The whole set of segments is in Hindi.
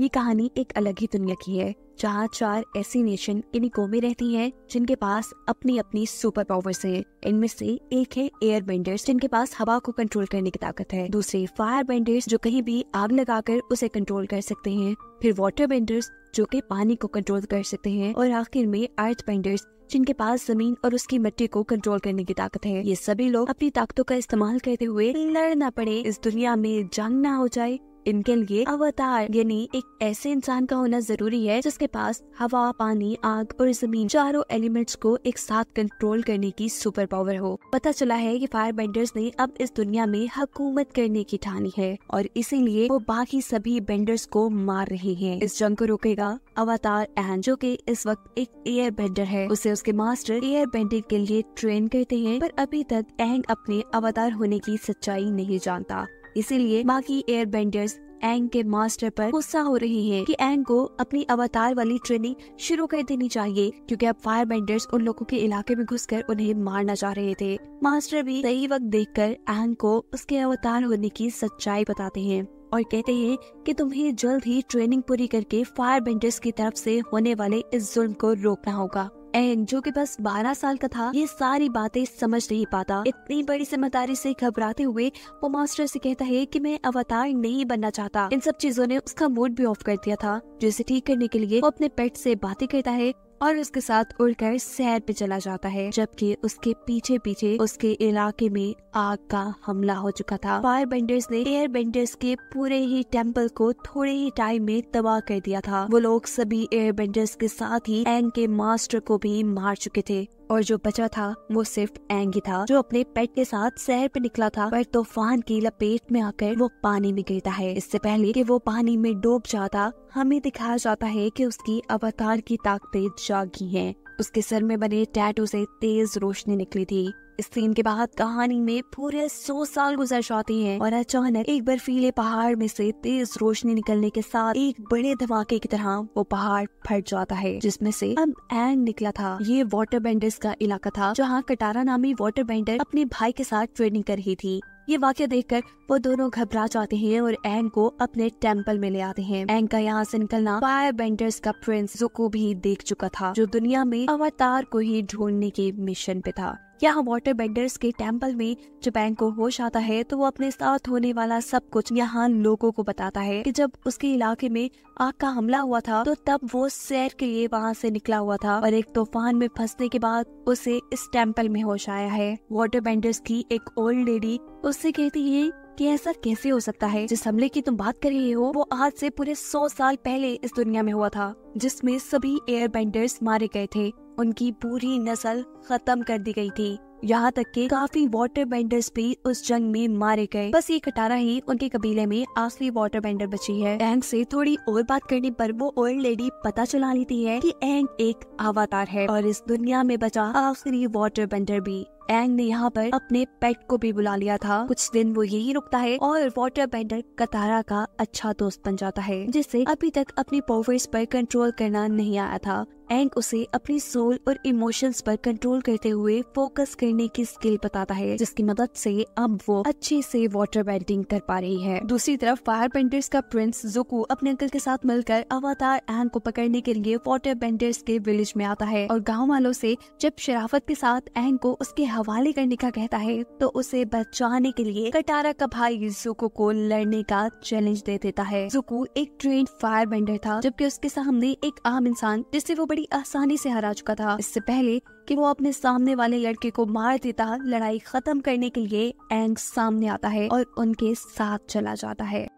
ये कहानी एक अलग ही दुनिया की है जहाँ चार ऐसी नेशन इन में रहती हैं जिनके पास अपनी अपनी सुपर पावर्स हैं। इनमें से एक है एयर बेंडर्स जिनके पास हवा को कंट्रोल करने की ताकत है दूसरे फायर बेंडर्स जो कहीं भी आग लगाकर उसे कंट्रोल कर सकते हैं फिर वाटर बेंडर्स जो कि पानी को कंट्रोल कर सकते हैं और आखिर में अर्थ बेंडर्स जिनके पास जमीन और उसकी मिट्टी को कंट्रोल करने की ताकत है ये सभी लोग अपनी ताकतों का इस्तेमाल करते हुए लड़ना पड़े इस दुनिया में जंग ना हो जाए इनके लिए अवतार यानी एक ऐसे इंसान का होना जरूरी है जिसके पास हवा पानी आग और जमीन चारों एलिमेंट्स को एक साथ कंट्रोल करने की सुपर पावर हो पता चला है कि फायर बेंडर्स ने अब इस दुनिया में हकूमत करने की ठानी है और इसीलिए वो बाकी सभी बेंडर्स को मार रहे हैं इस जंग को रोकेगा अवतार एहन जो की इस वक्त एक एयर बेंडर है उसे उसके मास्टर एयर बेंडिंग के लिए ट्रेन करते हैं पर अभी तक एंग अपने अवतार होने की सच्चाई नहीं जानता इसीलिए बाकी एयर बेंडर्स एंग के मास्टर पर गुस्सा हो रही है कि एंग को अपनी अवतार वाली ट्रेनिंग शुरू कर देनी चाहिए क्योंकि अब फायर बेंडर्स उन लोगों के इलाके में घुसकर उन्हें मारना चाह रहे थे मास्टर भी सही वक्त देखकर एंग को उसके अवतार होने की सच्चाई बताते हैं और कहते हैं कि तुम्हें जल्द ही ट्रेनिंग पूरी करके फायर बेंडर्स की तरफ से होने वाले इस जुल्म को रोकना होगा एंड जो कि बस 12 साल का था ये सारी बातें समझ नहीं पाता इतनी बड़ी जिम्मेदारी से घबराते हुए वो मास्टर से कहता है कि मैं अवतार नहीं बनना चाहता इन सब चीजों ने उसका मूड भी ऑफ कर दिया था जिसे ठीक करने के लिए वो अपने पेट से बातें करता है और उसके साथ उड़कर शहर पे चला जाता है जबकि उसके पीछे पीछे उसके इलाके में आग का हमला हो चुका था फायर बेंडर्स ने एयर बेंडर्स के पूरे ही टेम्पल को थोड़े ही टाइम में तबाह कर दिया था वो लोग सभी एयर बेंडर्स के साथ ही एंग के मास्टर को भी मार चुके थे और जो बचा था वो सिर्फ ही था जो अपने पेट के साथ शहर पे निकला था पर तूफान की लपेट में आकर वो पानी में गिरता है इससे पहले कि वो पानी में डूब जाता हमें दिखाया जाता है कि उसकी अवतार की ताकतें जागी हैं उसके सर में बने टैटू से तेज रोशनी निकली थी इस सीन के बाद कहानी में पूरे सौ साल गुजर जाते हैं और अचानक एक बर्फीले पहाड़ में से तेज रोशनी निकलने के साथ एक बड़े धमाके की तरह वो पहाड़ फट जाता है जिसमें से अब एन निकला था ये वाटर बेंडर्स का इलाका था जहाँ कटारा नामी वाटर बेंडर अपने भाई के साथ ट्रेनिंग कर रही थी ये वाक्य देखकर वो दोनों घबरा जाते हैं और एंग को अपने टेम्पल में ले आते हैं एंग का यहाँ से निकलना फायर बेंडर्स का प्रिंस जो को भी देख चुका था जो दुनिया में अवतार को ही ढूंढने के मिशन पे था यहाँ वाटर बेंडर्स के टेम्पल में बैंक को होश आता है तो वो अपने साथ होने वाला सब कुछ यहाँ लोगों को बताता है कि जब उसके इलाके में आग का हमला हुआ था तो तब वो सैर के लिए वहाँ से निकला हुआ था और एक तूफान में फंसने के बाद उसे इस टेम्पल में होश आया है वाटर बेंडर्स की एक ओल्ड लेडी उससे कहती है कि ऐसा कैसे हो सकता है जिस हमले की तुम बात कर रहे हो वो आज से पूरे सौ साल पहले इस दुनिया में हुआ था जिसमें सभी एयर बेंडर्स मारे गए थे उनकी पूरी नस्ल खत्म कर दी गई थी यहाँ तक के काफी वाटर बेंडर्स भी उस जंग में मारे गए बस ये कटारा ही उनके कबीले में आखिरी वाटर बेंडर बची है एंग से थोड़ी और बात करने पर वो ओल्ड लेडी पता चला लेती है कि एंग एक अवातार है और इस दुनिया में बचा आखिरी वाटर बेंडर भी एंग ने यहाँ पर अपने पेट को भी बुला लिया था कुछ दिन वो यही रुकता है और वाटर बेंडर कतारा का अच्छा दोस्त बन जाता है जिससे अभी तक अपनी पॉवर्स पर कंट्रोल करना नहीं आया था एंग उसे अपनी सोल और इमोशंस पर कंट्रोल करते हुए फोकस करने की स्किल बताता है जिसकी मदद से अब वो अच्छे से वाटर बेल्टिंग कर पा रही है दूसरी तरफ फायर पेंटर्स का प्रिंस जोको अपने अंकल के साथ मिलकर अवतार एंग को पकड़ने के लिए वाटर बेंडर्स के विलेज में आता है और गाँव वालों से जब शराफत के साथ एंग को उसके हवाले करने का कहता है तो उसे बचाने के लिए कटारा का भाई जुको को लड़ने का चैलेंज दे देता है जुको एक ट्रेन फायर बेंडर था जबकि उसके सामने एक आम इंसान जिससे वो बड़ी बड़ी आसानी से हरा चुका था इससे पहले कि वो अपने सामने वाले लड़के को मार देता लड़ाई खत्म करने के लिए एंग सामने आता है और उनके साथ चला जाता है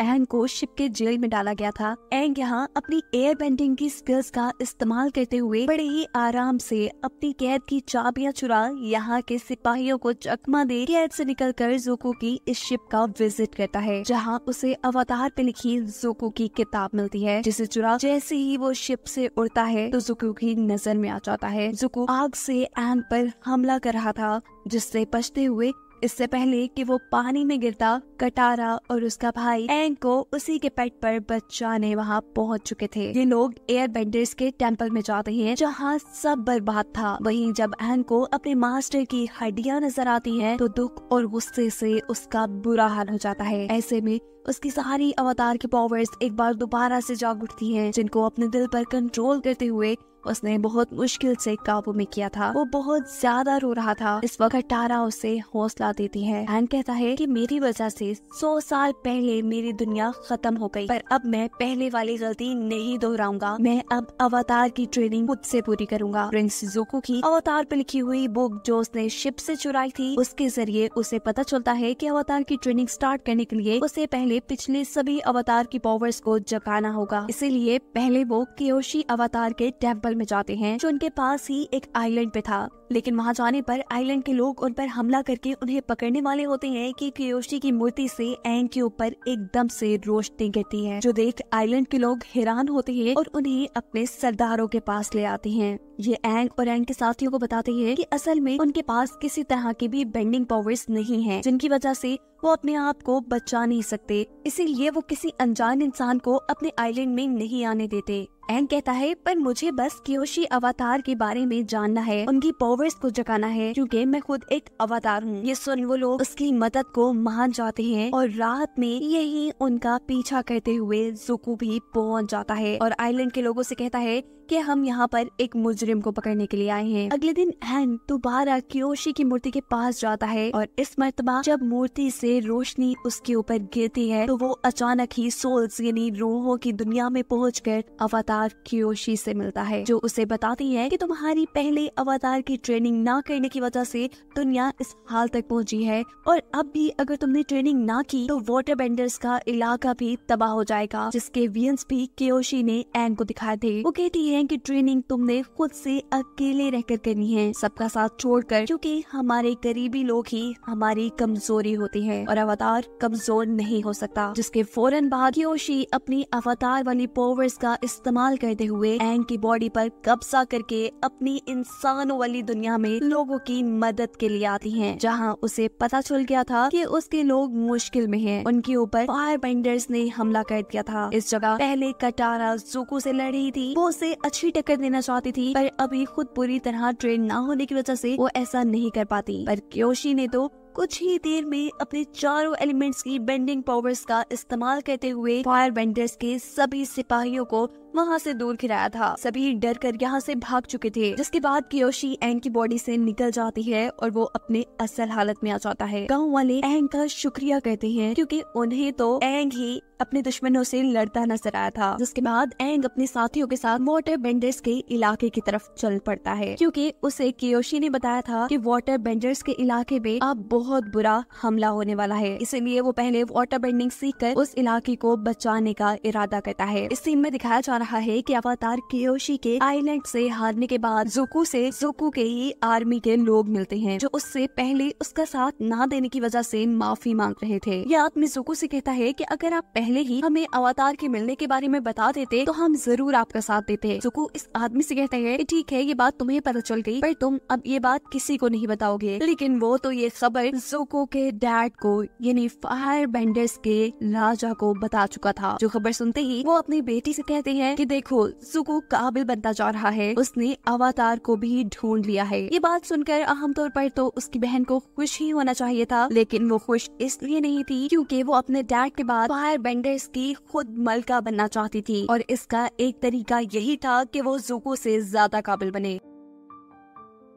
एंग को शिप के जेल में डाला गया था एंग यहाँ अपनी एयर बेंडिंग की स्किल्स का इस्तेमाल करते हुए बड़े ही आराम से अपनी कैद की चाबियां चुरा यहाँ के सिपाहियों को चकमा दे कैद से कर जोको की इस शिप का विजिट करता है जहाँ उसे अवतार पे लिखी जोको की किताब मिलती है जिसे चुरा जैसे ही वो शिप से उड़ता है तो जुकू की नजर में आ जाता है जुकू आग से एन पर हमला कर रहा था जिससे बचते हुए इससे पहले कि वो पानी में गिरता कटारा और उसका भाई एंग को उसी के पेट पर बचाने वहाँ पहुँच चुके थे ये लोग एयर बेंडर्स के टेम्पल में जाते हैं जहाँ सब बर्बाद था वहीं जब एंग को अपने मास्टर की हड्डियाँ नजर आती हैं तो दुख और गुस्से से उसका बुरा हाल हो जाता है ऐसे में उसकी सारी अवतार की पावर्स एक बार दोबारा से जाग उठती हैं जिनको अपने दिल पर कंट्रोल करते हुए उसने बहुत मुश्किल से काबू में किया था वो बहुत ज्यादा रो रहा था इस वक्त टारा उसे हौसला देती है एन कहता है कि मेरी वजह से सौ साल पहले मेरी दुनिया खत्म हो गई पर अब मैं पहले वाली गलती नहीं दोहराऊंगा मैं अब अवतार की ट्रेनिंग खुद से पूरी करूंगा प्रिंस जोको की अवतार पर लिखी हुई बुक जो उसने शिप से चुराई थी उसके जरिए उसे पता चलता है कि अवतार की ट्रेनिंग स्टार्ट करने के लिए उसे पहले पिछले सभी अवतार की पावर्स को जगाना होगा इसीलिए पहले वो केयोशी अवतार के टेम्पल में जाते हैं जो उनके पास ही एक आइलैंड पे था लेकिन वहाँ जाने पर आइलैंड के लोग उन पर हमला करके उन्हें पकड़ने वाले होते हैं कि क्रियोशी की मूर्ति से एन के ऊपर एकदम से रोशनी गिरती है जो देख आइलैंड के लोग हैरान होते हैं और उन्हें अपने सरदारों के पास ले आते हैं ये एंग और एंग के साथियों को बताते हैं कि असल में उनके पास किसी तरह की भी बेंडिंग पावर्स नहीं है जिनकी वजह से वो अपने आप को बचा नहीं सकते इसीलिए वो किसी अनजान इंसान को अपने आइलैंड में नहीं आने देते एंड कहता है पर मुझे बस क्योशी अवतार के बारे में जानना है उनकी पावर्स को जगाना है क्योंकि मैं खुद एक अवतार हूँ ये सुन वो लोग उसकी मदद को मान जाते हैं और रात में यही उनका पीछा करते हुए जुकू भी पहुँच जाता है और आइलैंड के लोगों से कहता है के हम यहाँ पर एक मुजरिम को पकड़ने के लिए आए हैं अगले दिन हैन दोबारा क्योशी की मूर्ति के पास जाता है और इस मरतबा जब मूर्ति से रोशनी उसके ऊपर गिरती है तो वो अचानक ही सोल्स यानी रूहों की दुनिया में पहुँच कर अवतार क्योशी से मिलता है जो उसे बताती है की तुम्हारी पहले अवतार की ट्रेनिंग ना करने की वजह से दुनिया इस हाल तक पहुँची है और अब भी अगर तुमने ट्रेनिंग ना की तो वाटर बेंडर्स का इलाका भी तबाह हो जाएगा जिसके वियंस भी कियोशी ने एन को दिखाए थे वो कहती है हैं कि ट्रेनिंग तुमने खुद से अकेले रहकर करनी है सबका साथ छोड़कर क्योंकि हमारे गरीबी लोग ही हमारी कमजोरी होती है और अवतार कमजोर नहीं हो सकता जिसके फौरन बाद योशी अपनी अवतार वाली पावर्स का इस्तेमाल करते हुए एंग की बॉडी पर कब्जा करके अपनी इंसानों वाली दुनिया में लोगों की मदद के लिए आती हैं जहां उसे पता चल गया था कि उसके लोग मुश्किल में हैं उनके ऊपर फायर बेंडर्स ने हमला कर दिया था इस जगह पहले कटारा जोकू से लड़ रही थी वो उसे अच्छी टक्कर देना चाहती थी पर अभी खुद पूरी तरह ट्रेन न होने की वजह से वो ऐसा नहीं कर पाती पर क्योशी ने तो कुछ ही देर में अपने चारों एलिमेंट्स की बेंडिंग पावर्स का इस्तेमाल करते हुए फायर बेंडर्स के सभी सिपाहियों को वहाँ से दूर खिलाया था सभी डर कर यहाँ से भाग चुके थे जिसके बाद कियोशी एंग की बॉडी से निकल जाती है और वो अपने असल हालत में आ जाता है गांव वाले एंग का शुक्रिया कहते हैं क्योंकि उन्हें तो एंग ही अपने दुश्मनों से लड़ता नजर आया था जिसके बाद एंग अपने साथियों के साथ वाटर बेंडर्स के इलाके की तरफ चल पड़ता है क्योंकि उसे कियोशी ने बताया था कि वाटर बेंडर्स के इलाके में अब बहुत बुरा हमला होने वाला है इसीलिए वो पहले वाटर बेंडिंग सीख कर उस इलाके को बचाने का इरादा करता है इस सीन में दिखाया जा रहा है कि अवतार कियोशी के आइलैंड से हारने के बाद जुकू से जुकू के ही आर्मी के लोग मिलते हैं जो उससे पहले उसका साथ ना देने की वजह से माफी मांग रहे थे यह आदमी जुकू से कहता है कि अगर आप पहले ही हमें अवतार के मिलने के बारे में बता देते तो हम जरूर आपका साथ देते जुकू इस आदमी से कहते हैं ठीक है ये बात तुम्हें पता चल गई पर तुम अब ये बात किसी को नहीं बताओगे लेकिन वो तो ये खबर जोको के डैड को यानी फायर बेंडर्स के राजा को बता चुका था जो खबर सुनते ही वो अपनी बेटी से कहते हैं हैं कि देखो सुकु काबिल बनता जा रहा है उसने अवतार को भी ढूंढ लिया है ये बात सुनकर तौर पर तो उसकी बहन को खुश ही होना चाहिए था लेकिन वो खुश इसलिए नहीं थी क्योंकि वो अपने डैड के बाद फायर बेंडर्स की खुद मलका बनना चाहती थी और इसका एक तरीका यही था कि वो जुको से ज्यादा काबिल बने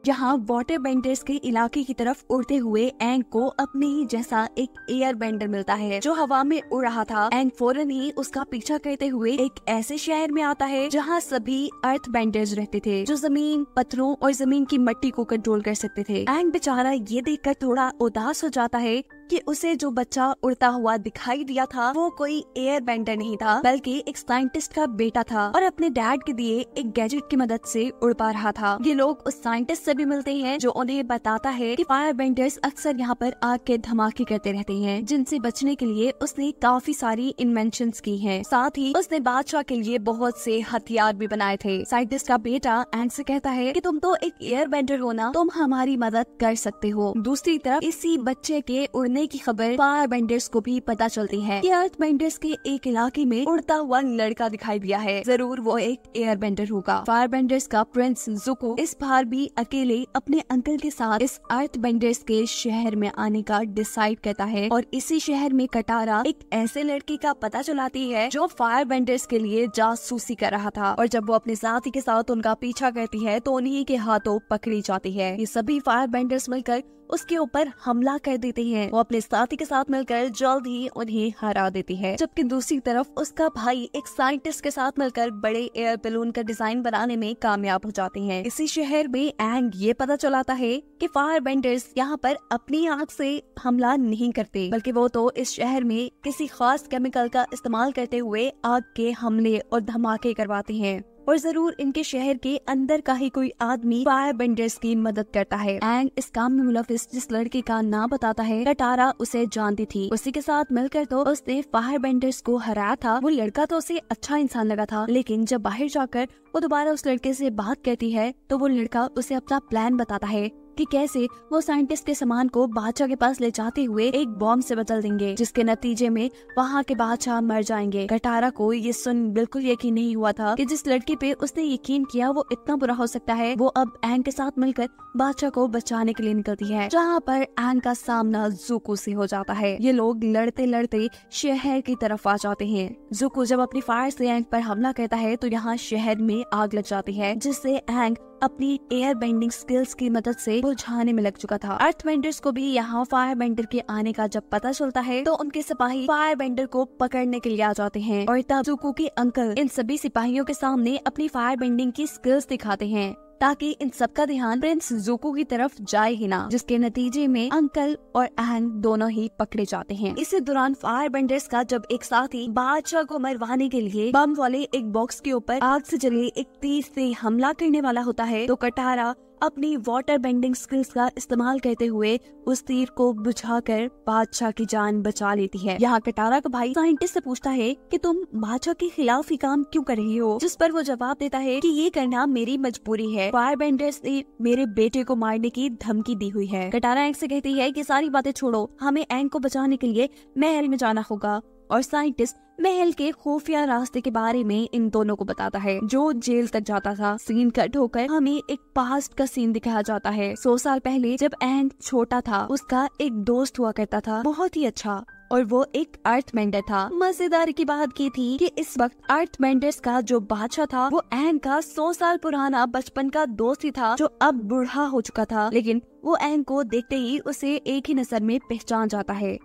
जहां वाटर बेंडर्स के इलाके की तरफ उड़ते हुए एंग को अपने ही जैसा एक एयर बेंडर मिलता है जो हवा में उड़ रहा था एंग फौरन ही उसका पीछा करते हुए एक ऐसे शहर में आता है जहां सभी अर्थ बेंडर्स रहते थे जो जमीन पत्थरों और जमीन की मट्टी को कंट्रोल कर सकते थे एंग बेचारा ये देखकर थोड़ा उदास हो जाता है कि उसे जो बच्चा उड़ता हुआ दिखाई दिया था वो कोई एयर बेंडर नहीं था बल्कि एक साइंटिस्ट का बेटा था और अपने डैड के दिए एक गैजेट की मदद से उड़ पा रहा था ये लोग उस साइंटिस्ट से भी मिलते हैं जो उन्हें बताता है कि फायर बेंडर्स अक्सर यहाँ पर आग के धमाके करते रहते हैं जिनसे बचने के लिए उसने काफी सारी इन्वेंशन की है साथ ही उसने बादशाह के लिए बहुत से हथियार भी बनाए थे साइंटिस्ट का बेटा एंड से कहता है की तुम तो एक एयर बेंडर हो ना तुम हमारी मदद कर सकते हो दूसरी तरफ इसी बच्चे के उड़ने होने की खबर पावर बेंडर्स को भी पता चलती है की अर्थ बेंडर्स के एक इलाके में उड़ता हुआ लड़का दिखाई दिया है जरूर वो एक एयर बेंडर होगा फायर बेंडर्स का प्रिंस जुको इस बार भी अकेले अपने अंकल के साथ इस अर्थ बेंडर्स के शहर में आने का डिसाइड करता है और इसी शहर में कटारा एक ऐसे लड़के का पता चलाती है जो फायर बेंडर्स के लिए जासूसी कर रहा था और जब वो अपने साथी के साथ उनका पीछा करती है तो उन्हीं के हाथों पकड़ी जाती है ये सभी फायर बेंडर्स मिलकर उसके ऊपर हमला कर देती है वो अपने साथी के साथ मिलकर जल्द ही उन्हें हरा देती है जबकि दूसरी तरफ उसका भाई एक साइंटिस्ट के साथ मिलकर बड़े एयर बलून का डिजाइन बनाने में कामयाब हो जाते हैं इसी शहर में एंग ये पता चलाता है कि फायर बेंडर्स यहाँ पर अपनी आग से हमला नहीं करते बल्कि वो तो इस शहर में किसी खास केमिकल का इस्तेमाल करते हुए आग के हमले और धमाके करवाते हैं और जरूर इनके शहर के अंदर का ही कोई आदमी फायर बेंडर्स की मदद करता है एंड इस काम में मुलाफिस जिस लड़के का नाम बताता है कटारा उसे जानती थी उसी के साथ मिलकर तो उसने फायर बेंडर्स को हराया था वो लड़का तो उसे अच्छा इंसान लगा था लेकिन जब बाहर जाकर वो दोबारा उस लड़के से बात करती है तो वो लड़का उसे अपना प्लान बताता है कि कैसे वो साइंटिस्ट के सामान को बादशाह के पास ले जाते हुए एक बॉम्ब से बदल देंगे जिसके नतीजे में वहाँ के बादशाह मर जाएंगे कटारा को ये सुन बिल्कुल यकीन नहीं हुआ था कि जिस लड़की पे उसने यकीन किया वो इतना बुरा हो सकता है वो अब एंग के साथ मिलकर बादशाह को बचाने के लिए निकलती है जहाँ पर एंग का सामना जुकू से हो जाता है ये लोग लड़ते लड़ते शहर की तरफ आ जाते हैं जुकू जब अपनी फायर से एंग पर हमला करता है तो यहाँ शहर में आग लग जाती है जिससे एंग अपनी एयर बेंडिंग स्किल्स की मदद से बुझाने में लग चुका था अर्थ बेंडर्स को भी यहाँ फायर बेंडर के आने का जब पता चलता है तो उनके सिपाही फायर बेंडर को पकड़ने के लिए आ जाते हैं और तब जुकू के अंकल इन सभी सिपाहियों के सामने अपनी फायर बेंडिंग की स्किल्स दिखाते हैं ताकि इन सबका ध्यान प्रिंस जोको की तरफ जाए ही ना जिसके नतीजे में अंकल और अहंग दोनों ही पकड़े जाते हैं इसी दौरान फायर बेंडर्स का जब एक साथी बादशाह को मरवाने के लिए बम वाले एक बॉक्स के ऊपर आग से जले एक तेज से हमला करने वाला होता है तो कटारा अपनी वाटर बेंडिंग स्किल्स का इस्तेमाल करते हुए उस तीर को बुझा कर बादशाह की जान बचा लेती है यहाँ कटारा का भाई साइंटिस्ट से पूछता है कि तुम बादशाह के खिलाफ ही काम क्यों कर रही हो जिस पर वो जवाब देता है कि ये करना मेरी मजबूरी है फायर बेंडर्स ने मेरे बेटे को मारने की धमकी दी हुई है कटारा एंग से कहती है की सारी बातें छोड़ो हमें एंग को बचाने के लिए महल में जाना होगा और साइंटिस्ट महल के खुफिया रास्ते के बारे में इन दोनों को बताता है जो जेल तक जाता था सीन कट होकर हमें एक पास्ट का सीन दिखाया जाता है सौ साल पहले जब एंड छोटा था उसका एक दोस्त हुआ करता था बहुत ही अच्छा और वो एक अर्थ मेंडर था मजेदार की बात की थी कि इस वक्त अर्थ मेंडर्स का जो बादशाह था वो एन का सौ साल पुराना बचपन का दोस्त ही था जो अब बूढ़ा हो चुका था लेकिन वो एन को देखते ही उसे एक ही नजर में पहचान जाता है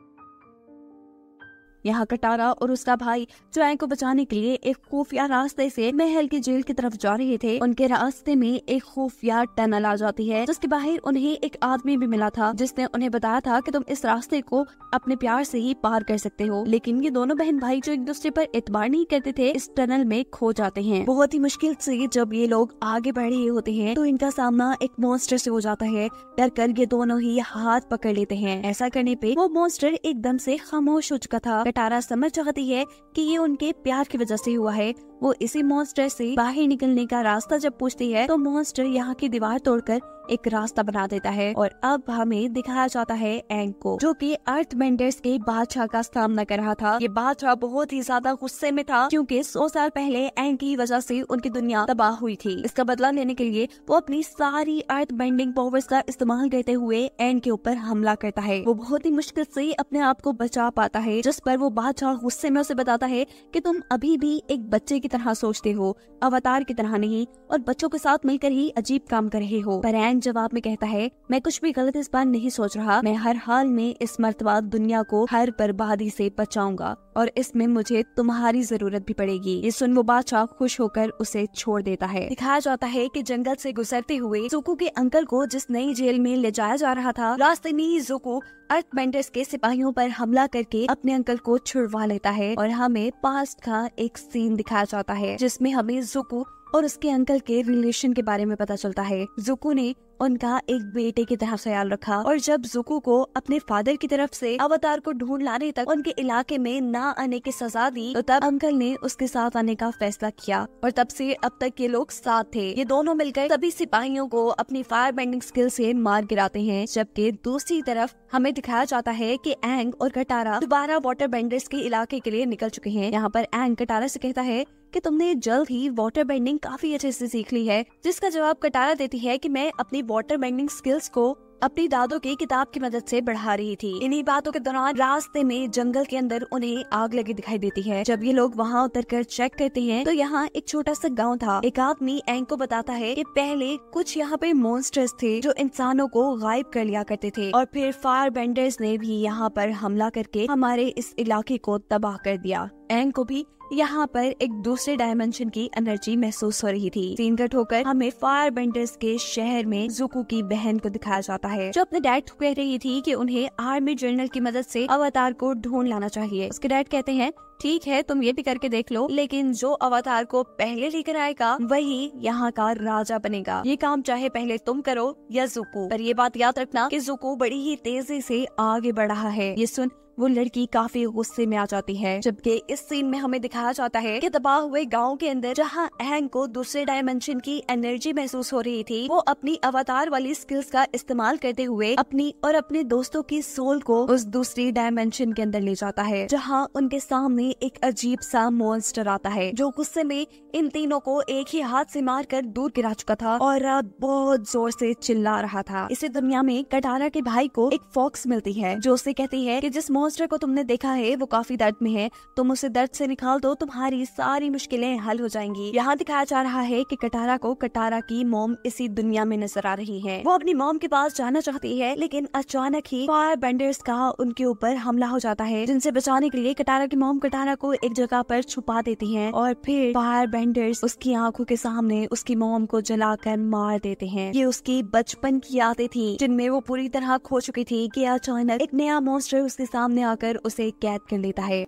यहाँ कटारा और उसका भाई चुआई को बचाने के लिए एक खुफिया रास्ते से महल की जेल की तरफ जा रहे थे उनके रास्ते में एक खुफिया टनल आ जाती है जिसके बाहर उन्हें एक आदमी भी मिला था जिसने उन्हें बताया था की तुम इस रास्ते को अपने प्यार से ही पार कर सकते हो लेकिन ये दोनों बहन भाई जो एक दूसरे पर एतबार नहीं करते थे इस टनल में खो जाते हैं बहुत ही मुश्किल से जब ये लोग आगे बढ़ रहे होते हैं तो इनका सामना एक मॉन्स्टर से हो जाता है डर कर ये दोनों ही हाथ पकड़ लेते हैं ऐसा करने पे वो मॉन्स्टर एकदम से खामोश हो चुका था टारा समझ जाती है कि ये उनके प्यार की वजह से हुआ है वो इसी मॉन्स्टर से बाहर निकलने का रास्ता जब पूछती है तो मॉन्स्टर यहाँ की दीवार तोड़कर एक रास्ता बना देता है और अब हमें दिखाया जाता है एंग को जो कि अर्थ बेंडर्स के बादशाह का सामना कर रहा था ये बादशाह बहुत ही ज्यादा गुस्से में था क्योंकि सौ साल पहले एंग की वजह से उनकी दुनिया तबाह हुई थी इसका बदला लेने के लिए वो अपनी सारी अर्थ बेंडिंग पावर्स का इस्तेमाल करते हुए एंग के ऊपर हमला करता है वो बहुत ही मुश्किल से अपने आप को बचा पाता है जिस पर वो बादशाह गुस्से में उसे बताता है की तुम अभी भी एक बच्चे की की तरह सोचते हो अवतार की तरह नहीं और बच्चों के साथ मिलकर ही अजीब काम कर रहे हो एन जवाब में कहता है मैं कुछ भी गलत इस बार नहीं सोच रहा मैं हर हाल में इस मर्तबाद दुनिया को हर बर्बादी से बचाऊंगा और इसमें मुझे तुम्हारी जरूरत भी पड़ेगी ये सुन वो बादशाह खुश होकर उसे छोड़ देता है दिखाया जाता है की जंगल से गुजरते हुए जुकू के अंकल को जिस नई जेल में ले जाया जा रहा था रास्ते में ही जोको अर्थ बेंडर्स के सिपाहियों पर हमला करके अपने अंकल को छुड़वा लेता है और हमें पास्ट का एक सीन दिखाया जाता है जिसमें हमें जुकू और उसके अंकल के रिलेशन के बारे में पता चलता है जुकू ने उनका एक बेटे की तरह ख्याल रखा और जब जुकू को अपने फादर की तरफ से अवतार को ढूंढ लाने तक उनके इलाके में ना आने की सजा दी तो तब अंकल ने उसके साथ आने का फैसला किया और तब से अब तक ये लोग साथ थे ये दोनों मिलकर सभी सिपाहियों को अपनी फायर बेंडिंग स्किल से मार गिराते हैं जबकि दूसरी तरफ हमें दिखाया जाता है कि एंग और कटारा दोबारा वाटर बेंडर्स के इलाके के लिए निकल चुके हैं यहाँ पर एंग कटारा से कहता है कि तुमने जल्द ही वाटर बेंडिंग काफी अच्छे से सीख ली है जिसका जवाब कटारा देती है कि मैं अपनी वाटर बेंडिंग स्किल्स को अपनी दादों की किताब की मदद से बढ़ा रही थी इन्हीं बातों के दौरान रास्ते में जंगल के अंदर उन्हें आग लगी दिखाई देती है जब ये लोग वहाँ उतर कर चेक करते हैं तो यहाँ एक छोटा सा गांव था एक आदमी एंग को बताता है कि पहले कुछ यहाँ पे मॉन्स्टर्स थे जो इंसानों को गायब कर लिया करते थे और फिर फायर बेंडर्स ने भी यहाँ पर हमला करके हमारे इस इलाके को तबाह कर दिया एंग को भी यहाँ पर एक दूसरे डायमेंशन की एनर्जी महसूस हो रही थी सीन कट होकर हमें फायर बेंडर्स के शहर में जुकू की बहन को दिखाया जाता है जो अपने डैड कह रही थी कि उन्हें आर्मी जनरल की मदद से अवतार को ढूंढ लाना चाहिए उसके डैड कहते हैं ठीक है तुम ये भी करके देख लो लेकिन जो अवतार को पहले लेकर आएगा वही यहाँ का राजा बनेगा ये काम चाहे पहले तुम करो या जुकू पर ये बात याद रखना कि जुकू बड़ी ही तेजी से आगे बढ़ रहा है ये सुन वो लड़की काफी गुस्से में आ जाती है जबकि इस सीन में हमें दिखाया जाता है कि दबा हुए गांव के अंदर जहां एहंग को दूसरे डायमेंशन की एनर्जी महसूस हो रही थी वो अपनी अवतार वाली स्किल्स का इस्तेमाल करते हुए अपनी और अपने दोस्तों की सोल को उस दूसरी डायमेंशन के अंदर ले जाता है जहाँ उनके सामने एक अजीब सा मोन्स्टर आता है जो गुस्से में इन तीनों को एक ही हाथ से मार कर दूर गिरा चुका था और बहुत जोर से चिल्ला रहा था इसी दुनिया में कटारा के भाई को एक फॉक्स मिलती है जो उसे कहती है की जिस मोन मॉन्स्टर को तुमने देखा है वो काफी दर्द में है तुम उसे दर्द से निकाल दो तुम्हारी सारी मुश्किलें हल हो जाएंगी यहाँ दिखाया जा रहा है कि कटारा को कटारा की मोम इसी दुनिया में नजर आ रही है वो अपनी मोम के पास जाना चाहती है लेकिन अचानक ही फायर बेंडर्स का उनके ऊपर हमला हो जाता है जिनसे बचाने के लिए कटारा की मोम कटारा को एक जगह पर छुपा देती है और फिर फायर बेंडर्स उसकी आंखों के सामने उसकी मोम को जलाकर मार देते हैं ये उसकी बचपन की यादें थी जिनमें वो पूरी तरह खो चुकी थी कि अचानक एक नया मॉन्स्टर उसके सामने सामने आकर उसे कैद कर लेता है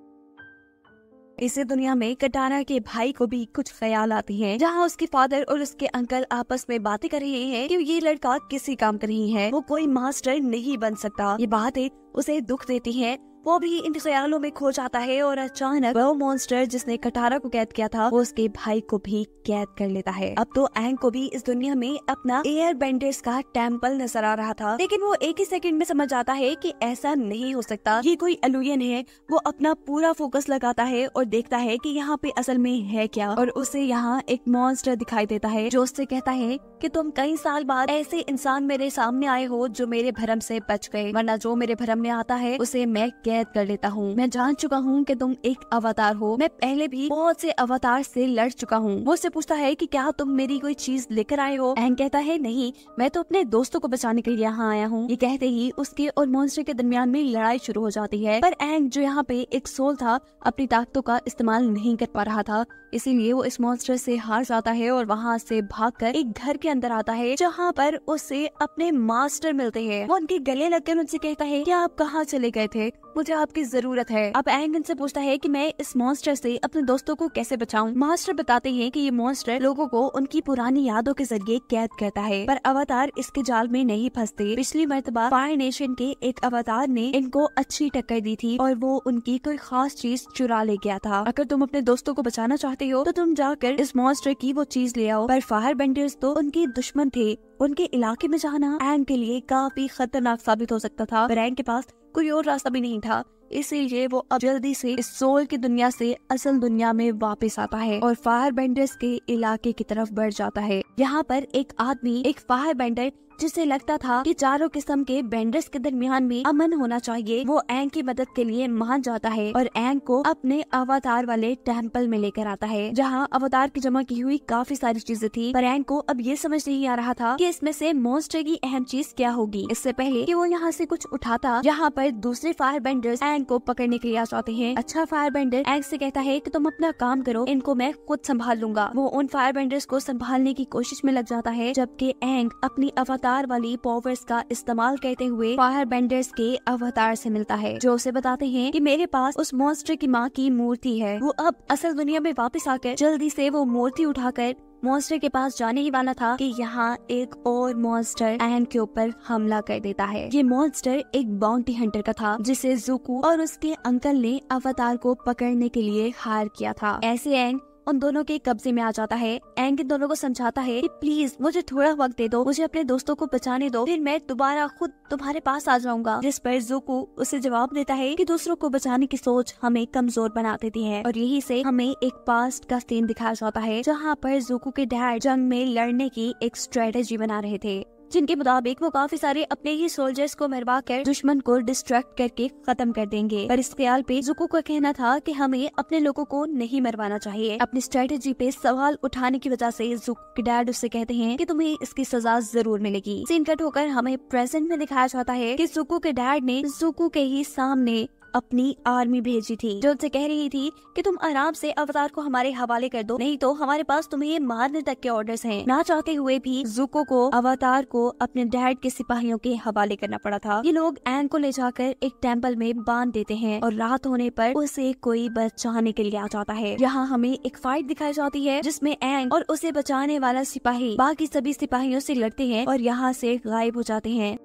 इसी दुनिया में कटाना के भाई को भी कुछ ख्याल आते हैं जहाँ उसके फादर और उसके अंकल आपस में बातें कर रहे हैं कि ये लड़का किसी काम का नहीं है वो कोई मास्टर नहीं बन सकता ये बातें उसे दुख देती है वो भी इन सयालों में खो जाता है और अचानक वो मॉन्स्टर जिसने कटारा को कैद किया था वो उसके भाई को भी कैद कर लेता है अब तो एंग को भी इस दुनिया में अपना एयर बेंडर्स का टेम्पल नजर आ रहा था लेकिन वो एक ही सेकंड में समझ आता है कि ऐसा नहीं हो सकता ये कोई अलुयन है वो अपना पूरा फोकस लगाता है और देखता है की यहाँ पे असल में है क्या और उसे यहाँ एक मॉन्स्टर दिखाई देता है जो उससे कहता है की तुम कई साल बाद ऐसे इंसान मेरे सामने आए हो जो मेरे भरम से बच गए वरना जो मेरे भरम में आता है उसे मैं कैद कर लेता हूँ मैं जान चुका हूँ कि तुम एक अवतार हो मैं पहले भी बहुत से अवतार से लड़ चुका हूँ वो उससे पूछता है कि क्या तुम मेरी कोई चीज लेकर आए हो एंग कहता है नहीं मैं तो अपने दोस्तों को बचाने के लिए यहाँ आया हूँ ये कहते ही उसके और मोन्स्टर के दरमियान में लड़ाई शुरू हो जाती है पर एंग जो यहाँ पे एक सोल था अपनी ताकतों का इस्तेमाल नहीं कर पा रहा था इसीलिए वो इस मॉन्स्टर से हार जाता है और वहाँ से भागकर एक घर के अंदर आता है जहाँ पर उसे अपने मास्टर मिलते हैं वो उनके गले लगकर उनसे कहता है कि आप कहाँ चले गए थे मुझे आपकी जरूरत है अब एंग इनसे पूछता है कि मैं इस मॉन्स्टर से अपने दोस्तों को कैसे बचाऊं मास्टर बताते हैं कि ये मॉन्स्टर लोगों को उनकी पुरानी यादों के जरिए कैद करता है पर अवतार इसके जाल में नहीं फंसते पिछली मरतबा फायर नेशन के एक अवतार ने इनको अच्छी टक्कर दी थी और वो उनकी कोई खास चीज चुरा ले गया था अगर तुम अपने दोस्तों को बचाना चाहते हो तो तुम जाकर इस मॉन्स्टर की वो चीज ले आओ पर फायर बेंडर्स तो उनके दुश्मन थे उनके इलाके में जाना एंग के लिए काफी खतरनाक साबित हो सकता था एंग के पास कोई और रास्ता भी नहीं था इसीलिए वो अब जल्दी से इस सोल की दुनिया से असल दुनिया में वापस आता है और फायर बेंडर्स के इलाके की तरफ बढ़ जाता है यहाँ पर एक आदमी एक फायर बेंडर जिसे लगता था कि चारों किस्म के बेंडर्स के दरमियान भी अमन होना चाहिए वो एंग की मदद के लिए मान जाता है और एंग को अपने अवतार वाले टेम्पल में लेकर आता है जहाँ अवतार की जमा की हुई काफी सारी चीजें थी पर एंग को अब ये समझ नहीं आ रहा था कि इसमें से मोन्स्टर की अहम चीज क्या होगी इससे पहले कि वो यहाँ से कुछ उठाता यहाँ पर दूसरे फायर बेंडर्स एंग को पकड़ने के लिए आ जाते हैं अच्छा फायर बेंडर एंग से कहता है कि तुम अपना काम करो इनको मैं खुद संभाल लूंगा वो उन फायर बेंडर्स को संभालने की कोशिश में लग जाता है जबकि एंग अपनी अवतार रफ्तार वाली पॉवर्स का इस्तेमाल करते हुए फायर बेंडर्स के अवतार से मिलता है जो उसे बताते हैं कि मेरे पास उस मॉन्स्टर की माँ की मूर्ति है वो अब असल दुनिया में वापस आकर जल्दी से वो मूर्ति उठाकर मॉन्स्टर के पास जाने ही वाला था कि यहाँ एक और मॉन्स्टर एन के ऊपर हमला कर देता है ये मॉन्स्टर एक बाउंटी हंटर का था जिसे जुकू और उसके अंकल ने अवतार को पकड़ने के लिए हायर किया था ऐसे एन उन दोनों के कब्जे में आ जाता है एंग इन दोनों को समझाता है कि प्लीज मुझे थोड़ा वक्त दे दो मुझे अपने दोस्तों को बचाने दो फिर मैं दोबारा खुद तुम्हारे पास आ जाऊंगा जिस पर जोकू उसे जवाब देता है कि दूसरों को बचाने की सोच हमें कमजोर बना देती है और यही से हमें एक पास्ट का सीन दिखाया जाता है जहाँ पर जोकू के डैड जंग में लड़ने की एक स्ट्रेटेजी बना रहे थे जिनके मुताबिक वो काफी सारे अपने ही सोल्जर्स को मरवा कर दुश्मन को डिस्ट्रैक्ट करके खत्म कर देंगे पर इस ख्याल पे जुको का कहना था कि हमें अपने लोगों को नहीं मरवाना चाहिए अपनी स्ट्रेटेजी पे सवाल उठाने की वजह से जुको के डैड उससे कहते हैं कि तुम्हें इसकी सजा जरूर मिलेगी सीन कट होकर हमें प्रेजेंट में दिखाया जाता है की जुको के डैड ने जुको के ही सामने अपनी आर्मी भेजी थी जो उनसे कह रही थी कि तुम आराम से अवतार को हमारे हवाले कर दो नहीं तो हमारे पास तुम्हें मारने तक के ऑर्डर्स हैं ना चाहते हुए भी जुको को अवतार को अपने डैड के सिपाहियों के हवाले करना पड़ा था ये लोग एन को ले जाकर एक टेम्पल में बांध देते हैं और रात होने पर उसे कोई बचाने के लिए आ जाता है यहाँ हमें एक फाइट दिखाई जाती है जिसमे एंग और उसे बचाने वाला सिपाही बाकी सभी सिपाहियों से लड़ते हैं और यहाँ से गायब हो जाते हैं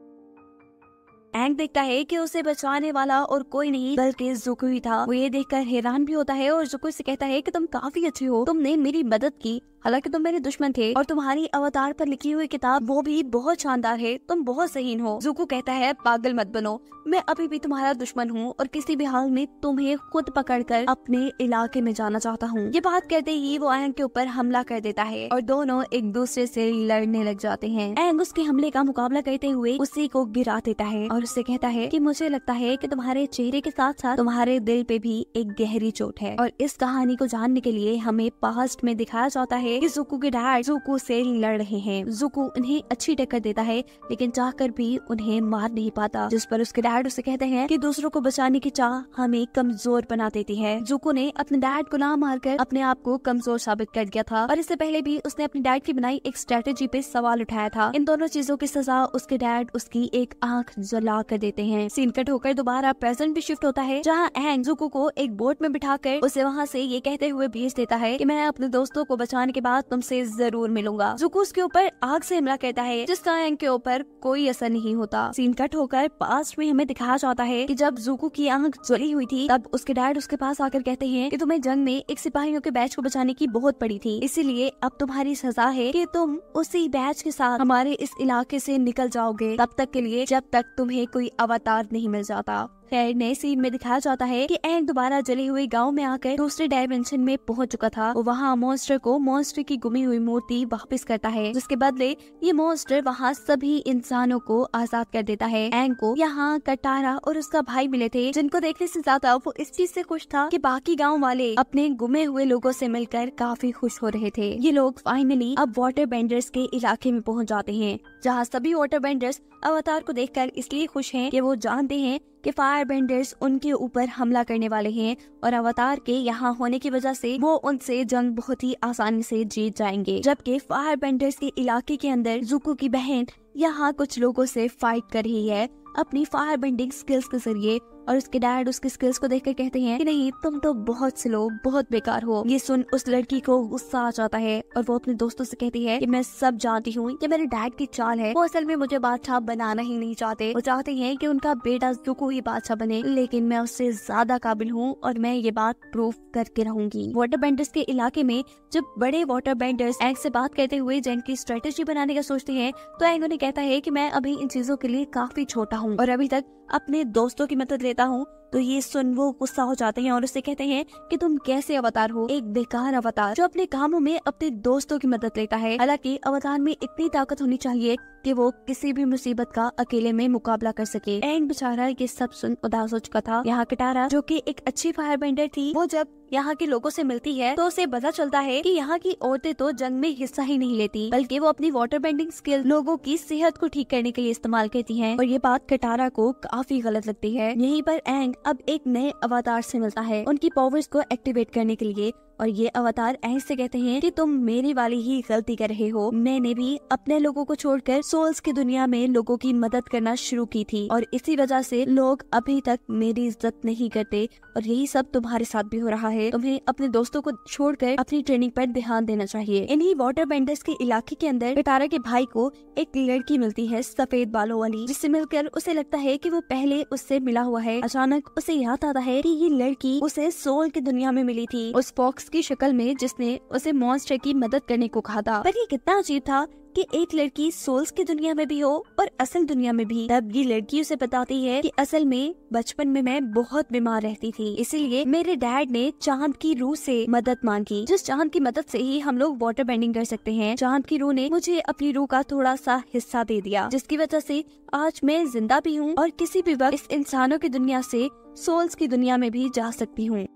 एंक देखता है कि उसे बचाने वाला और कोई नहीं बल्कि जुकू ही था वो ये देखकर हैरान भी होता है और जुकू से कहता है कि तुम काफी अच्छे हो तुमने मेरी मदद की हालांकि तुम मेरे दुश्मन थे और तुम्हारी अवतार पर लिखी हुई किताब वो भी बहुत शानदार है तुम बहुत सहीन हो जुकू कहता है पागल मत बनो मैं अभी भी तुम्हारा दुश्मन हूँ और किसी भी हाल में तुम्हें खुद पकड़कर अपने इलाके में जाना चाहता हूँ ये बात कहते ही वो एंग के ऊपर हमला कर देता है और दोनों एक दूसरे से लड़ने लग जाते हैं एंग उसके हमले का मुकाबला करते हुए उसी को गिरा देता है और उससे कहता है की मुझे लगता है की तुम्हारे चेहरे के साथ साथ तुम्हारे दिल पे भी एक गहरी चोट है और इस कहानी को जानने के लिए हमें पास्ट में दिखाया जाता है है कि जुकू के डैड जुकू से लड़ रहे हैं जुकू उन्हें अच्छी टक्कर देता है लेकिन चाहकर भी उन्हें मार नहीं पाता जिस पर उसके डैड उसे कहते हैं कि दूसरों को बचाने की चाह हमें कमजोर बना देती है जुकू ने अपने डैड को ना मारकर अपने आप को कमजोर साबित कर दिया था और इससे पहले भी उसने अपने डैड की बनाई एक स्ट्रेटेजी पे सवाल उठाया था इन दोनों चीजों की सजा उसके डैड उसकी एक आंख जला कर देते हैं सीन कट होकर दोबारा प्रेजेंट भी शिफ्ट होता है जहाँ एंग जुकू को एक बोट में कर उसे वहाँ से ये कहते हुए भेज देता है की मैं अपने दोस्तों को बचाने के बाद तुमसे जरूर मिलूंगा जुकू उसके ऊपर आग से हमला कहता है जिसका एंग के ऊपर कोई असर नहीं होता सीन कट होकर पास्ट में हमें दिखाया जाता है कि जब जुकू की आंख जली हुई थी तब उसके डैड उसके पास आकर कहते हैं कि तुम्हें जंग में एक सिपाहियों के बैच को बचाने की बहुत पड़ी थी इसीलिए अब तुम्हारी सजा है की तुम उसी बैच के साथ हमारे इस इलाके ऐसी निकल जाओगे तब तक के लिए जब तक तुम्हें कोई अवतार नहीं मिल जाता एड नए सीन में दिखाया जाता है कि एड दोबारा जले हुए गाँव में आकर दूसरे डायमेंशन में पहुँच चुका था वहाँ मॉन्स्टर को मॉन्स्टर की गुमी हुई मूर्ति वापस करता है जिसके बदले ये मॉन्स्टर वहाँ सभी इंसानों को आजाद कर देता है एंग को यहाँ कटारा और उसका भाई मिले थे जिनको देखने से ज्यादा वो इस चीज से खुश था कि बाकी गांव वाले अपने गुमे हुए लोगों से मिलकर काफी खुश हो रहे थे ये लोग फाइनली अब वाटर बेंडर्स के इलाके में पहुंच जाते हैं जहाँ सभी वाटर बेंडर्स अवतार को देखकर इसलिए खुश हैं कि वो जानते हैं कि फायर बेंडर्स उनके ऊपर हमला करने वाले हैं और अवतार के यहाँ होने की वजह से वो उनसे जंग बहुत ही आसानी से जीत जाएंगे जबकि फायर बेंडर्स के इलाके के अंदर जुको की बहन यहाँ कुछ लोगों से फाइट कर रही है अपनी फायर बेंडिंग स्किल्स के जरिए और उसके डैड उसकी स्किल्स को देखकर कहते हैं कि नहीं तुम तो बहुत स्लो बहुत बेकार हो ये सुन उस लड़की को गुस्सा आ जाता है और वो अपने दोस्तों से कहती है कि मैं सब जानती हूँ ये मेरे डैड की चाल है वो असल में मुझे बादशाह बनाना ही नहीं चाहते वो चाहते हैं कि उनका बेटा जुको ही बादशाह बने लेकिन मैं उससे ज्यादा काबिल हूँ और मैं ये बात प्रूफ करके रहूंगी वाटर बेंडर्स के इलाके में जब बड़े वाटर बेंडर्स एंग से बात करते हुए जैन की स्ट्रेटेजी बनाने का सोचते हैं तो एंग उन्हें कहता है की मैं अभी इन चीजों के लिए काफी छोटा हूँ और अभी तक अपने दोस्तों की मदद लेता हूँ तो ये सुन वो गुस्सा हो जाते हैं और उसे कहते हैं कि तुम कैसे अवतार हो एक बेकार अवतार जो अपने कामों में अपने दोस्तों की मदद लेता है हालांकि अवतार में इतनी ताकत होनी चाहिए कि वो किसी भी मुसीबत का अकेले में मुकाबला कर सके एंड बेचारा ये सब सुन उदास हो चुका था यहाँ कटारा जो कि एक अच्छी फायर बेंडर थी वो जब यहाँ के लोगों से मिलती है तो उसे पता चलता है कि यहाँ की औरतें तो जंग में हिस्सा ही नहीं लेती बल्कि वो अपनी वाटर बेंडिंग स्किल लोगों की सेहत को ठीक करने के लिए इस्तेमाल करती हैं और ये बात कटारा को काफी गलत लगती है यहीं पर एंग अब एक नए अवतार से मिलता है उनकी पावर्स को एक्टिवेट करने के लिए और ये अवतार ऐसे कहते हैं कि तुम मेरी वाली ही गलती कर रहे हो मैंने भी अपने लोगों को छोड़कर सोल्स की दुनिया में लोगों की मदद करना शुरू की थी और इसी वजह से लोग अभी तक मेरी इज्जत नहीं करते और यही सब तुम्हारे साथ भी हो रहा है तुम्हें अपने दोस्तों को छोड़कर अपनी ट्रेनिंग पर ध्यान देना चाहिए इन्हीं वाटर बेंडर्स के इलाके के अंदर पिटारा के भाई को एक लड़की मिलती है सफेद बालों वाली जिससे मिलकर उसे लगता है की वो पहले उससे मिला हुआ है अचानक उसे याद आता है की ये लड़की उसे सोल की दुनिया में मिली थी उस फॉक्स शख्स की शक्ल में जिसने उसे मॉन्स्टर की मदद करने को कहा था पर ये कितना अजीब था कि एक लड़की सोल्स की दुनिया में भी हो और असल दुनिया में भी तब ये लड़की उसे बताती है कि असल में बचपन में मैं बहुत बीमार रहती थी इसीलिए मेरे डैड ने चांद की रूह से मदद मांगी जिस चांद की मदद से ही हम लोग वाटर बेंडिंग कर सकते हैं चांद की रूह ने मुझे अपनी रूह का थोड़ा सा हिस्सा दे दिया जिसकी वजह से आज मैं जिंदा भी हूँ और किसी भी वक्त इस इंसानों की दुनिया से सोल्स की दुनिया में भी जा सकती हूँ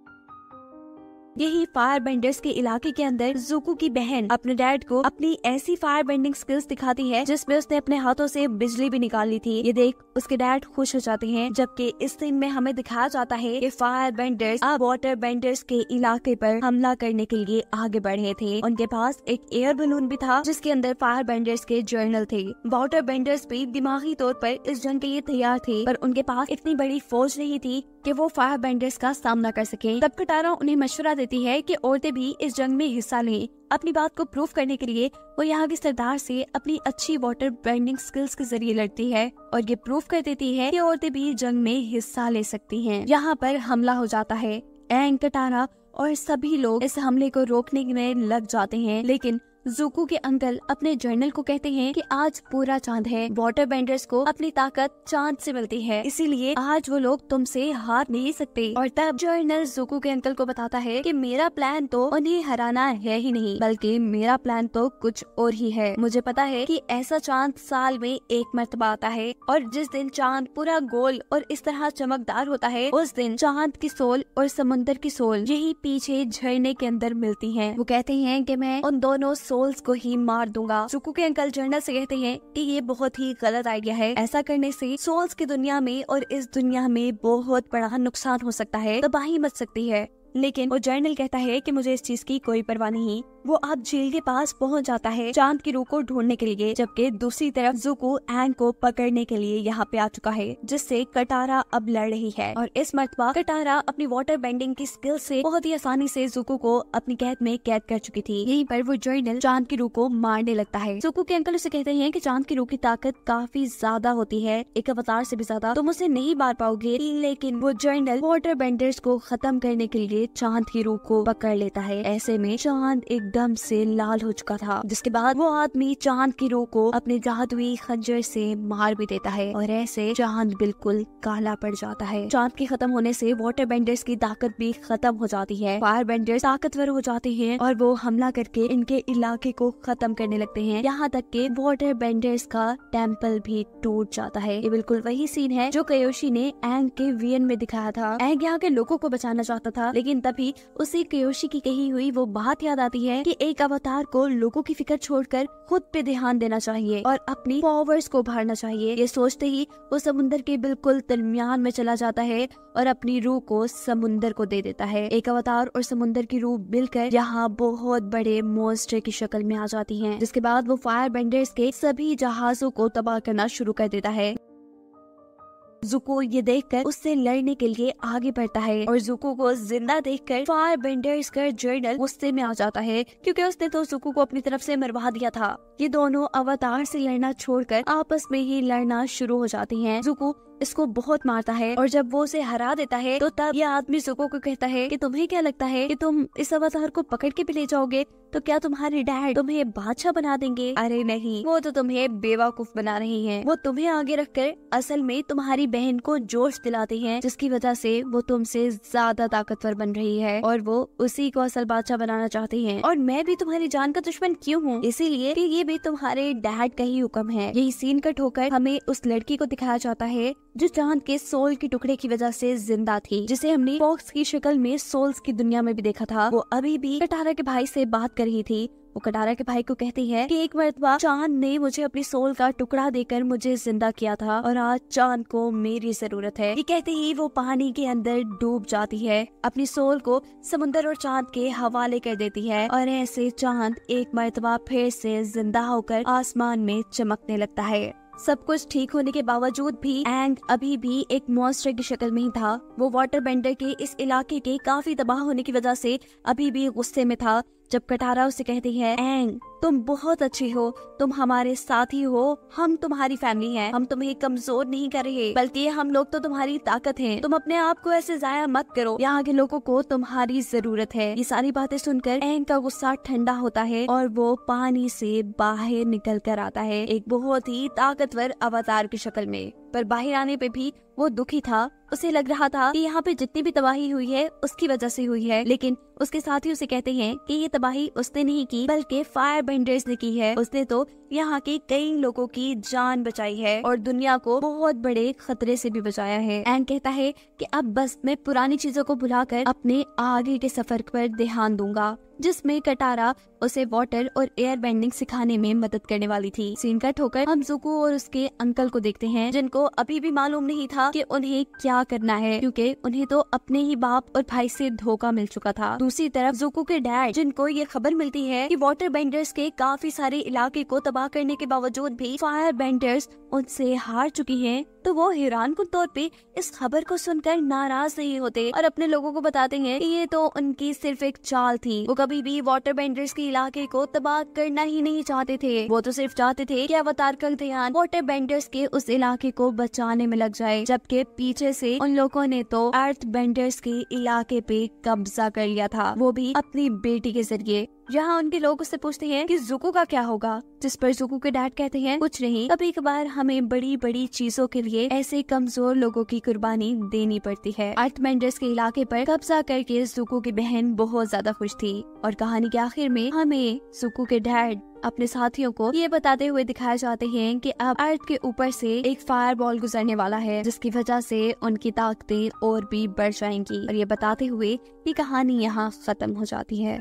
यही फायर बेंडर्स के इलाके के अंदर जुकू की बहन अपने डैड को अपनी ऐसी फायर बेंडिंग स्किल्स दिखाती है जिसमे उसने अपने हाथों से बिजली भी निकाल ली थी ये देख उसके डैड खुश हो जाते हैं जबकि इस सीन में हमें दिखाया जाता है की फायर बेंडर्स अब वाटर बेंडर्स के इलाके पर हमला करने के लिए आगे बढ़े थे उनके पास एक एयर बलून भी था जिसके अंदर फायर बेंडर्स के जर्नल थे वाटर बेंडर्स भी दिमागी तौर पर इस जंग के लिए तैयार थे पर उनके पास इतनी बड़ी फौज नहीं थी कि वो फायर बेंडर्स का सामना कर सके तब कटारा उन्हें मशवरा देते कहती है कि औरतें भी इस जंग में हिस्सा लें अपनी बात को प्रूफ करने के लिए वो यहाँ के सरदार से अपनी अच्छी वाटर बाइंडिंग स्किल्स के जरिए लड़ती है और ये प्रूफ कर देती है कि औरतें भी जंग में हिस्सा ले सकती हैं। यहाँ पर हमला हो जाता है एंग कटारा और सभी लोग इस हमले को रोकने में लग जाते हैं लेकिन जुकू के अंकल अपने जर्नल को कहते हैं कि आज पूरा चांद है वाटर बेंडर्स को अपनी ताकत चांद से मिलती है इसीलिए आज वो लोग तुमसे हार नहीं सकते और तब जर्नल जुकू के अंकल को बताता है कि मेरा प्लान तो उन्हें हराना है ही नहीं बल्कि मेरा प्लान तो कुछ और ही है मुझे पता है कि ऐसा चांद साल में एक मरतबा आता है और जिस दिन चांद पूरा गोल और इस तरह चमकदार होता है उस दिन चांद की सोल और समुन्दर की सोल यही पीछे झरने के अंदर मिलती है वो कहते हैं की मैं उन दोनों सोल्स को ही मार दूंगा सुकू के अंकल जर्नल से कहते हैं कि ये बहुत ही गलत आइडिया है ऐसा करने से सोल्स की दुनिया में और इस दुनिया में बहुत बड़ा नुकसान हो सकता है तबाही मच सकती है लेकिन वो जर्नल कहता है कि मुझे इस चीज की कोई परवाह नहीं वो अब झील के पास पहुंच जाता है चांद की रूह को ढूंढने के लिए जबकि दूसरी तरफ जुकू एंग को पकड़ने के लिए यहाँ पे आ चुका है जिससे कटारा अब लड़ रही है और इस मरतबा कटारा अपनी वाटर बेंडिंग की स्किल से बहुत ही आसानी से जुकू को अपनी कैद में कैद कर चुकी थी यही पर वो जर्नल चांद की रूह को मारने लगता है जुकू के अंकल उसे कहते हैं की चांद की रूह की ताकत काफी ज्यादा होती है एक अवतार से भी ज्यादा तुम उसे नहीं मार पाओगे लेकिन वो जर्नल वाटर बेंडर्स को खत्म करने के लिए लिए चांद रूह को पकड़ लेता है ऐसे में चांद एकदम से लाल हो चुका था जिसके बाद वो आदमी चांद की रूह को अपने जादुई खंजर से मार भी देता है और ऐसे चांद बिल्कुल काला पड़ जाता है चांद के खत्म होने से वाटर बेंडर्स की ताकत भी खत्म हो जाती है फायर बेंडर्स ताकतवर हो जाते हैं और वो हमला करके इनके इलाके को खत्म करने लगते हैं यहाँ तक के वाटर बेंडर्स का टेम्पल भी टूट जाता है ये बिल्कुल वही सीन है जो कयोशी ने एंग के वियन में दिखाया था एंग यहाँ के लोगों को बचाना चाहता था लेकिन लेकिन तभी उसे क्योशी की कही हुई वो बात याद आती है कि एक अवतार को लोगों की फिक्र छोड़कर खुद पे ध्यान देना चाहिए और अपनी पावर्स को भरना चाहिए ये सोचते ही वो समुन्दर के बिल्कुल दरमियान में चला जाता है और अपनी रूह को समुन्दर को दे देता है एक अवतार और समुन्दर की रूह मिलकर यहाँ बहुत बड़े मोस्टर की शक्ल में आ जाती है जिसके बाद वो फायर बेंडर्स के सभी जहाजों को तबाह करना शुरू कर देता है जुको ये देखकर उससे लड़ने के लिए आगे बढ़ता है और जुको को जिंदा देखकर फायर बेंडर्स का जर्नल गुस्से में आ जाता है क्योंकि उसने तो जुको को अपनी तरफ से मरवा दिया था ये दोनों अवतार से लड़ना छोड़कर आपस में ही लड़ना शुरू हो जाती हैं। जुको इसको बहुत मारता है और जब वो उसे हरा देता है तो तब यह आदमी जुको को कहता है कि तुम्हें क्या लगता है कि तुम इस अवतार को पकड़ के भी ले जाओगे तो क्या तुम्हारे डैड तुम्हें बादशाह बना देंगे अरे नहीं वो तो तुम्हें बेवकूफ बना रहे हैं वो तुम्हें आगे रखकर असल में तुम्हारी बहन को जोश दिलाते हैं जिसकी वजह से वो तुमसे ज्यादा ताकतवर बन रही है और वो उसी को असल बादशाह बनाना चाहते हैं और मैं भी तुम्हारी जान का दुश्मन क्यूँ हूँ इसीलिए कि ये भी तुम्हारे डैड का ही हुक्म है यही सीन कट होकर हमें उस लड़की को दिखाया जाता है जो चांद के सोल के टुकड़े की वजह से जिंदा थी जिसे हमने बॉक्स की शक्ल में सोल्स की दुनिया में भी देखा था वो अभी भी कटारा के भाई से बात कर रही थी वो कटारा के भाई को कहती है कि एक मरतबा चांद ने मुझे अपनी सोल का टुकड़ा देकर मुझे जिंदा किया था और आज चांद को मेरी जरूरत है ये कहते ही वो पानी के अंदर डूब जाती है अपनी सोल को समुन्दर और चांद के हवाले कर देती है और ऐसे चांद एक मरतबा फिर से जिंदा होकर आसमान में चमकने लगता है सब कुछ ठीक होने के बावजूद भी एंग अभी भी एक मॉन्स्टर की शक्ल में ही था वो वाटर बेंडर के इस इलाके के काफी तबाह होने की वजह से अभी भी गुस्से में था जब कटारा उसे कहती है एंग तुम बहुत अच्छे हो तुम हमारे साथ ही हो हम तुम्हारी फैमिली है हम तुम्हें कमजोर नहीं कर रहे बल्कि हम लोग तो तुम्हारी ताकत है तुम अपने आप को ऐसे जाया मत करो यहाँ के लोगों को तुम्हारी जरूरत है ये सारी बातें सुनकर एंग का गुस्सा ठंडा होता है और वो पानी से बाहर निकल कर आता है एक बहुत ही ताकतवर अवतार की शक्ल में पर बाहर आने पे भी वो दुखी था उसे लग रहा था कि यहाँ पे जितनी भी तबाही हुई है उसकी वजह से हुई है लेकिन उसके ही उसे कहते हैं कि ये तबाही उसने नहीं की बल्कि फायर बैंडेज ने की है उसने तो यहाँ के कई लोगों की जान बचाई है और दुनिया को बहुत बड़े खतरे से भी बचाया है एंड कहता है कि अब बस मैं पुरानी चीजों को भुलाकर अपने आगे के सफर पर ध्यान दूंगा जिसमें कटारा उसे वाटर और एयर बेंडिंग सिखाने में मदद करने वाली थी सीन कट होकर हम जुकू और उसके अंकल को देखते हैं जिनको अभी भी मालूम नहीं था कि उन्हें क्या करना है क्योंकि उन्हें तो अपने ही बाप और भाई से धोखा मिल चुका था दूसरी तरफ जुकू के डैड जिनको ये खबर मिलती है कि वाटर बेंडर्स के काफी सारे इलाके को तबाह करने के बावजूद भी फायर बेंडर्स उनसे हार चुकी है तो वो हैरान कुल तौर पे इस खबर को सुनकर नाराज नहीं होते और अपने लोगों को बताते हैं कि ये तो उनकी सिर्फ एक चाल थी वो कभी भी वाटर बेंडर्स के इलाके को तबाह करना ही नहीं चाहते थे वो तो सिर्फ चाहते थे कि अवतार का ध्यान वाटर बेंडर्स के उस इलाके को बचाने में लग जाए जबकि पीछे से उन लोगों ने तो अर्थ बेंडर्स के इलाके पे कब्जा कर लिया था वो भी अपनी बेटी के जरिए यहाँ उनके लोग उससे पूछते हैं कि जुको का क्या होगा जिस पर जुकू के डैड कहते हैं कुछ नहीं कभी कभार हमें बड़ी बड़ी चीजों के लिए ऐसे कमजोर लोगों की कुर्बानी देनी पड़ती है अर्थ मेंडर्स के इलाके पर कब्जा करके जुकू की बहन बहुत ज्यादा खुश थी और कहानी के आखिर में हमें जुकू के डैड अपने साथियों को ये बताते हुए दिखाए जाते हैं कि अब अर्थ के ऊपर से एक फायर बॉल गुजरने वाला है जिसकी वजह से उनकी ताकतें और भी बढ़ जाएंगी और ये बताते हुए ये कहानी यहाँ खत्म हो जाती है